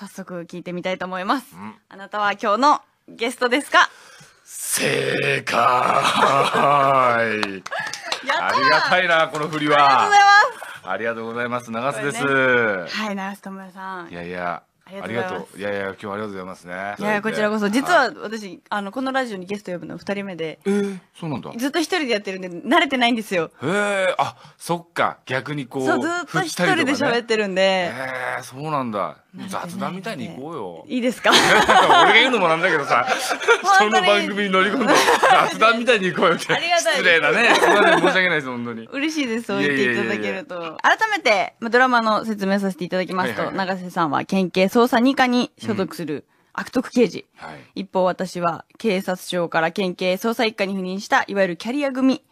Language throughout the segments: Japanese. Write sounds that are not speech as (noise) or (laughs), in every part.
早速聞いてみたいと思います。あなたは今日のゲストですか正解ありがたいな、この振りは。ありがとうございます。長須です。ね、はい、長須智也さん。いやいや。ありがとう。いやいや、今日はありがとうございますね。いやこちらこそ。実は私、あの、このラジオにゲスト呼ぶの二人目で。えそうなんだ。ずっと一人でやってるんで、慣れてないんですよ。へえ、あ、そっか。逆にこう。そう、ずっと一人で喋ってるんで。へえ、そうなんだ。雑談みたいに行こうよ。いいですか (laughs) 俺が言うのもなんだけどさ、そ (laughs) の番組に乗り込んで、雑談みたいに行こうよって。(laughs) 失礼だね。そみませ申し訳ないです、本当に。嬉しいです、そう言っていただけると。改めて、ドラマの説明させていただきますと、はいはい、永瀬さんは県警捜査2課に所属する、悪徳刑事、一方私は警察庁から県警捜査一課に赴任したいわゆるキャリア組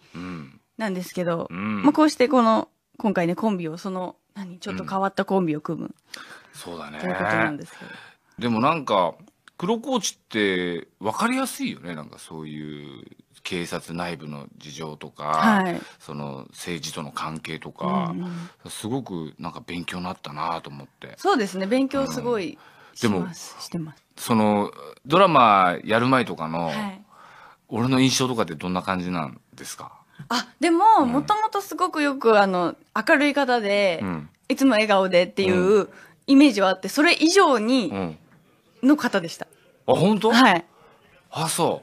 なんですけど、うん、まあ、こうしてこの今回ねコンビをその何ちょっと変わったコンビを組む、うん、そうだねということなんですけどでもなんか黒コーチって分かりやすいよねなんかそういう警察内部の事情とか、はい、その政治との関係とか、うんうん、すごくなんか勉強になったなと思ってそうですね勉強すごい、うん、でもそのドラマやる前とかの、はい、俺の印象とかってどんな感じなんですかあでももともとすごくよくあの明るい方で、うん、いつも笑顔でっていうイメージはあって、それ以上にの方でした。あ、本当？はい。あ、そ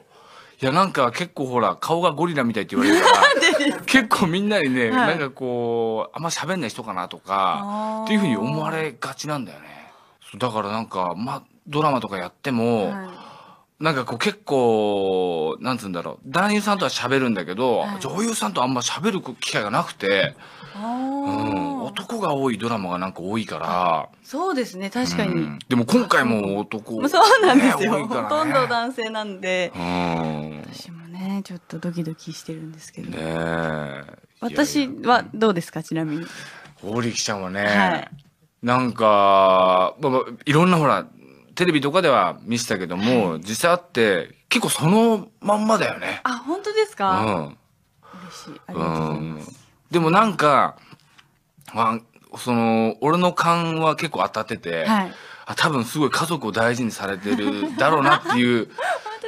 う。いや、なんか結構ほら、顔がゴリラみたいって言われるから、(laughs) 結構みんなにね、はいなんかこう、あんま喋んない人かなとかっていうふうに思われがちなんだよね。だからなんか、まあ、ドラマとかやっても、はいなんかこう結構、なんつうんだろう、男優さんとは喋るんだけど、はい女優さんとあんま喋る機会がなくて、うん、男が多いドラマがなんか多いから、そうですね、確かに。うんでも今回も男、ねそうなんですよ、ほとんど男性なんで。私もね、ちょっとドキドキしてるんですけど。ね私はどうですか、ちなみに。堀力ちゃんはね、はいなんか、まあまあ、いろんなほら、テレビとかでは見せたけども、実際あって結構そのまんまだよね。あ、本当ですかうん。嬉しい。ありがとうございます。でもなんか、まあ、その、俺の勘は結構当たってて、はい、あ多分すごい家族を大事にされてるだろうなっていう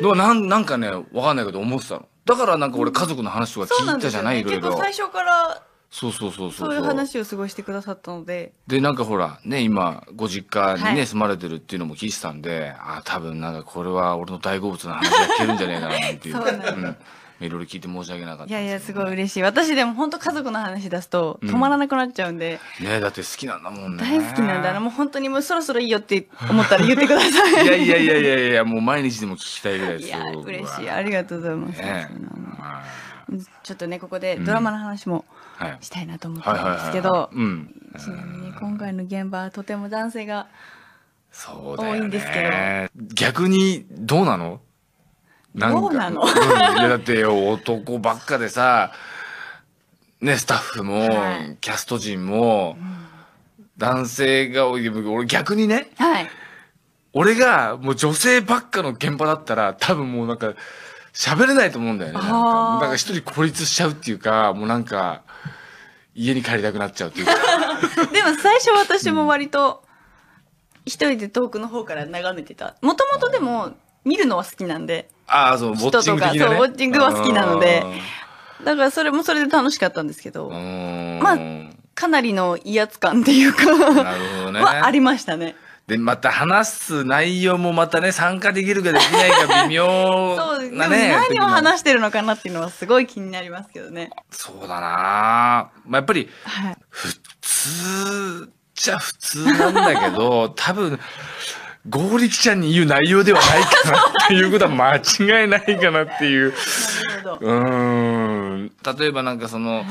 のは (laughs) なんなんかね、わかんないけど思ってたの。だからなんか俺家族の話とか聞いたじゃない、いろいろ。最初からそうそうそうそうそういう話を過ごしてくださったのででなんかほらね今ご実家にね、住まれてるっていうのも聞いてたんであ多分なんかこれは俺の大好物な話やってるんじゃねえかななていうそうなんいろいろ聞いて申し訳なかったんいやいやすごい嬉しい私でも本当家族の話出すと止まらなくなっちゃうんで、ねだって好きなんだもんね大好きなんだなもう本当にもうそろそろいいよって思ったら言ってください (laughs) いやいやいやいやいやもう毎日でも聞きたいぐらいですよや嬉しいありがとうございます、ねちょっとねここでドラマの話もしたいなと思ったんですけどちなみに今回の現場はとても男性が多いんですけど逆にどうなのどうなの、いやだって男ばっかでさねスタッフも、はい、キャスト陣も、うん、男性が多い俺逆にね、はい、俺がもう女性ばっかの現場だったら多分もうなんか喋れないと思うんだよねなんから一人孤立しちゃうっていうかもうなんか家に帰りたくなっちゃうっていうか (laughs) でも最初私も割と一人で遠くの方から眺めてたもともとでも見るのは好きなんでああそうウォッチング、ね、そうウォッチングは好きなのでだからそれもそれで楽しかったんですけどまあかなりの威圧感っていうかね、(laughs) はありましたね。で、また話す内容もまたね、参加できるかできないか (laughs) 微妙なね。そう何を話してるのかなっていうのはすごい気になりますけどね。そうだなまあ、やっぱり、普通じゃ普通なんだけど、(laughs) 多分、ゴーリキちゃんに言う内容ではないかなっていうことは間違いないかなっていう。(laughs) なるほど。うん。例えばなんかその、はい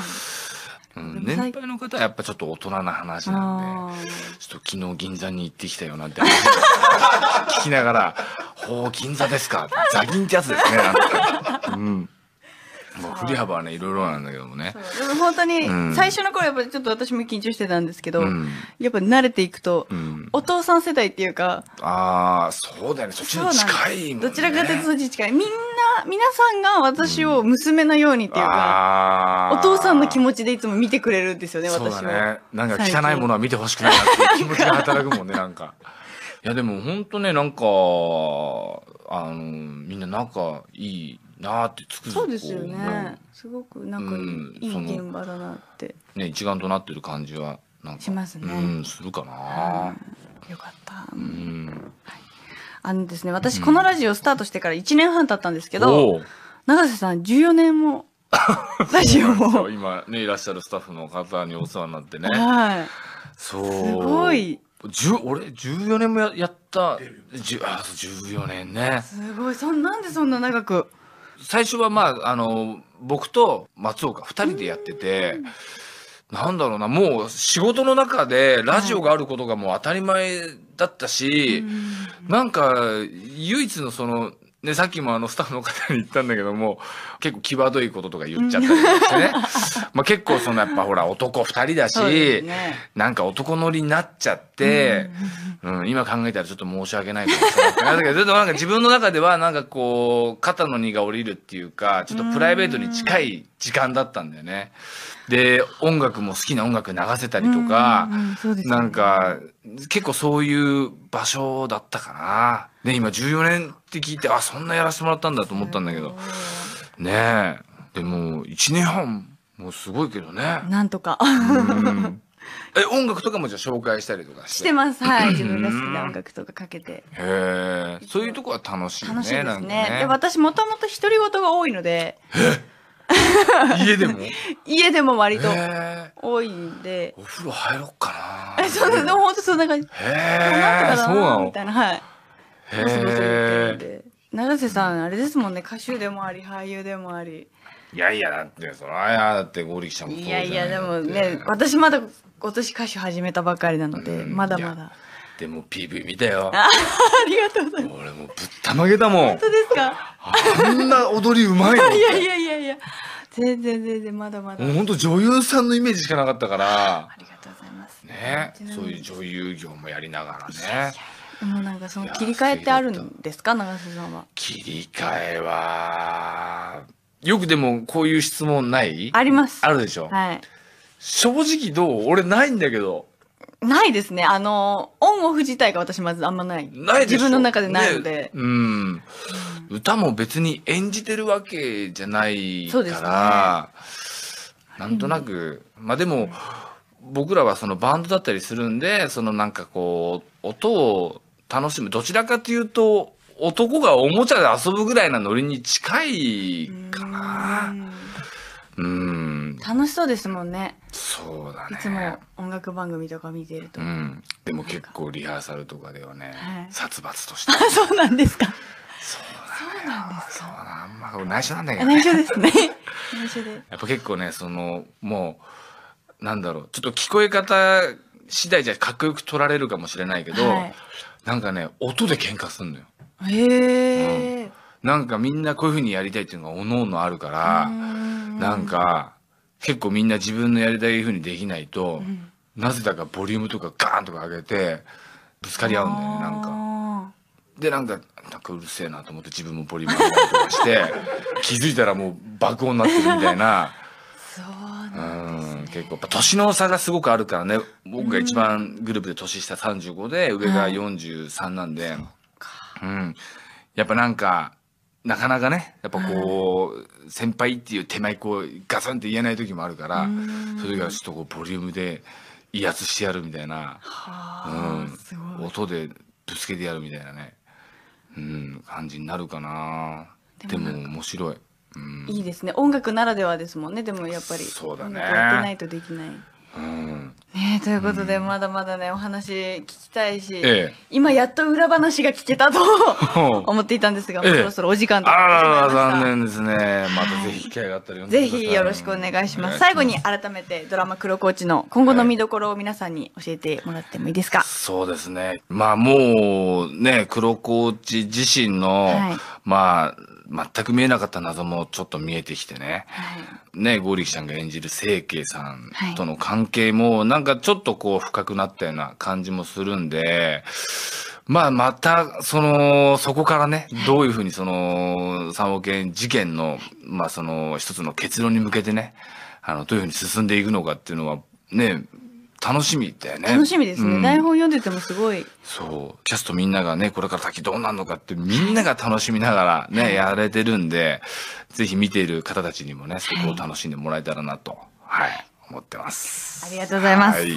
う年配の方はやっぱちょっと大人な話なんでちょっと昨日銀座に行ってきたよなんて (laughs) 聞きながら「ほう銀座ですか」ザ銀ってやつですねなんて。うんもう振り幅はねいろいろなんだけどもねでも本当に、最初の頃やっぱちょっと私も緊張してたんですけど、うん、やっぱ慣れていくと、うん、お父さん世代っていうかああそうだよねそっちの近いもん、ね、どちらかというとそっち近いみん皆さんが私を娘のようにっていうか、うん、お父さんの気持ちでいつも見てくれるんですよね、私は。ね。なんか汚いものは見てほしくないなっていう気持ちが働くもんね、なんか。いや、でも本当ね、なんか、あの、みんな仲いいなってつくそうですよね。すごく仲んか、うん、いい現場だなって。ね、一丸となってる感じは、なんか。しますね。うん、するかな。よかった。うん。はいあのですね、私このラジオスタートしてから1年半経ったんですけど、永瀬さん14年も (laughs) ラジオも。今ね、いらっしゃるスタッフの方にお世話になってね。はい。そう。すごい。俺14年もややったあ14年ねすごいそんなんでそんな長く最初はまああの僕と松岡2人でやっててなんだろうなもう仕事の中でラジオがあることがもう当たり前だったし、なんか、唯一のその、ね、さっきもあのスタッフの方に言ったんだけども、結構際どいこととか言っちゃったりしてね。(laughs) まあ結構そのやっぱほら男二人だし、ね、なんか男乗りになっちゃって、うん、うん、今考えたらちょっと申し訳ないこ (laughs) とだけど、でもなんか自分の中ではなんかこう、肩の荷が下りるっていうか、ちょっとプライベートに近い時間だったんだよね。で音楽も好きな音楽流せたりとか、うね、なんか結構そういう場所だったかな。ね今14年って聞いてあそんなやらせてもらったんだと思ったんだけどねえでも1年半もうすごいけどね。なんとか (laughs) え音楽とかもじゃ紹介したりとかしてますはい (clears throat) 自分が好きな音楽とかかけてへえそういうとこは楽しいね楽しいですね、ね、で私もともと独り言が多いのでえ (laughs) 家でも家でも割と多いんでお風呂入ろうかなえ (laughs) そうです本当そんな感じへえそうなのみたいなはいへえ永瀬さんあれですもんね歌手でもあり俳優でもありいやいやだってそのあやだってゴリキんもいやいやでもね私まだ今年歌手始めたばかりなので、まだまだでも PV 見たよあありがとうございます俺もぶったまげたもん本当ですかあんな踊りうまいの (laughs) いやいやいやいや全然全然まだまだもう本当女優さんのイメージしかなかったからありがとうございますねそういう女優業もやりながらねいやいやでもなんかその切り替えってあるんですか永瀬さんは切り替えはよくでもこういう質問ないありますあるでしょはい正直どう俺ないんだけどないですね。あの、オンオフ自体が私まずあんまない。ないです自分の中でないので、ね、うん。歌も別に演じてるわけじゃないから、ね、なんとなく、うん、まあでも、僕らはそのバンドだったりするんで、そのなんかこう、音を楽しむ。どちらかというと、男がおもちゃで遊ぶぐらいなノリに近いかな。うん。楽しそうですもんね。そうだねいつも音楽番組とか見てると、うん、でも結構リハーサルとかではね、はい、殺伐として、そうなんですかそうなんですかそうなんまあ内緒なんだけど、ね、内緒ですね (laughs) 内緒でやっぱ結構ねそのもうなんだろうちょっと聞こえ方次第じゃかっこよく取られるかもしれないけど、はい、なんかね音で喧嘩すんのよへえ、うん、なんかみんなこういうふうにやりたいっていうのがおのおのあるからんなんか結構みんな自分のやりたいふうにできないと、なぜだかボリュームとかガーンとか上げてぶつかり合うんだよねなんか。でなんかなんかうるせえなと思って自分もボリューム上げたりとかして (laughs) 気づいたらもう爆音になってるみたいな。そうなんですね、うん結構年の差がすごくあるからね僕が一番グループで年下35で、上が43なんで、うん、やっぱなんかなかなかねやっぱこう、先輩っていう手前こうガツンって言えない時もあるから、そういう時はちょっとこうボリュームで威圧してやるみたいな、うん、音でぶつけてやるみたいなね、うん、感じになるかなでも面白い、いいですね音楽ならではですもんねでもやっぱりそうだねやってないとできないうえということで、まだまだねお話聞きたいし、ええ、今やっと裏話が聞けたと (laughs) 思っていたんですが、ええ、そろそろお時間となってまました残念ですねまたぜひ機会があったらぜひよろしくお願いします最後に改めてドラマ「黒コーチ」の今後の見どころを皆さんに教えてもらってもいいですか、そうですねまあもうね黒コーチ自身の、はい、まあ全く見えなかった謎もちょっと見えてきてね。はい、ね、ゴーリキさんが演じる清慶さんとの関係も、なんかちょっとこう深くなったような感じもするんで、まあ、また、その、そこからね、どういうふうにその、3億円事件の、まあその、一つの結論に向けてね、あの、どういうふうに進んでいくのかっていうのは、ね、楽しみだよね。楽しみですね、うん、台本読んでてもすごい。そう。キャストみんながね、これから先どうなるのかってみんなが楽しみながらね、はい、やれてるんで、ぜひ見ている方たちにもね、そこを楽しんでもらえたらなと、はい、はい、思ってます。ありがとうございます。はい